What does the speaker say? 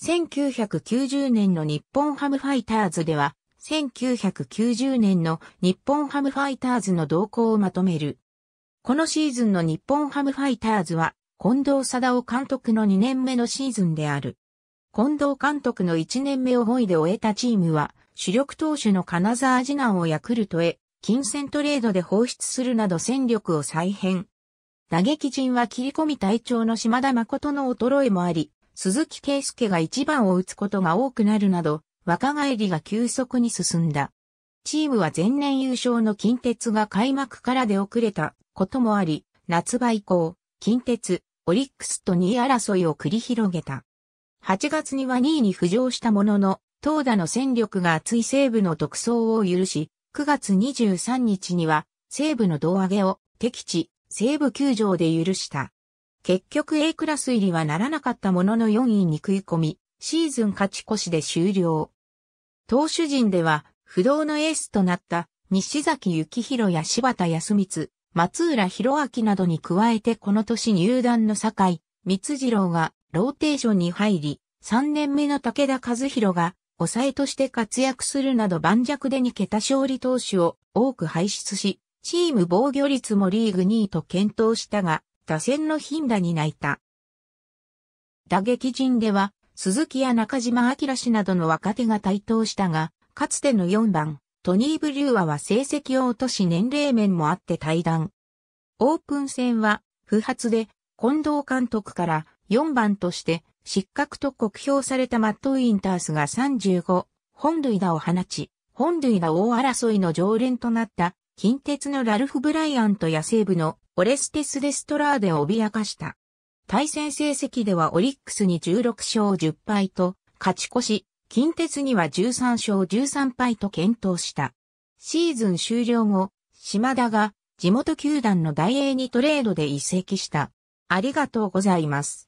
1990年の日本ハムファイターズでは、1990年の日本ハムファイターズの動向をまとめる。このシーズンの日本ハムファイターズは、近藤貞夫監督の2年目のシーズンである。近藤監督の1年目を5位で終えたチームは、主力投手の金沢次男をヤクルトへ、金銭トレードで放出するなど戦力を再編。打撃陣は切り込み隊長の島田誠の衰えもあり、鈴木圭介が一番を打つことが多くなるなど、若返りが急速に進んだ。チームは前年優勝の近鉄が開幕から出遅れたこともあり、夏場以降、近鉄、オリックスと2位争いを繰り広げた。8月には2位に浮上したものの、投打の戦力が厚い西部の独走を許し、9月23日には西部の胴上げを敵地、西部球場で許した。結局 A クラス入りはならなかったものの4位に食い込み、シーズン勝ち越しで終了。投手陣では、不動のエースとなった西崎幸宏や柴田康光、松浦博明などに加えてこの年入団の境、三光次郎がローテーションに入り、3年目の武田和弘が抑えとして活躍するなど盤石で2桁勝利投手を多く輩出し、チーム防御率もリーグ2位と検討したが、打線の頻打に泣いた。打撃陣では、鈴木や中島明氏などの若手が台頭したが、かつての4番、トニー・ブリューアは成績を落とし年齢面もあって対談。オープン戦は、不発で、近藤監督から4番として失格と酷評されたマット・ウィンタースが35、本塁打を放ち、本塁打大争いの常連となった近鉄のラルフ・ブライアントや西部のオレステス・デストラーデを脅かした。対戦成績ではオリックスに16勝10敗と勝ち越し、近鉄には13勝13敗と検討した。シーズン終了後、島田が地元球団の大英にトレードで移籍した。ありがとうございます。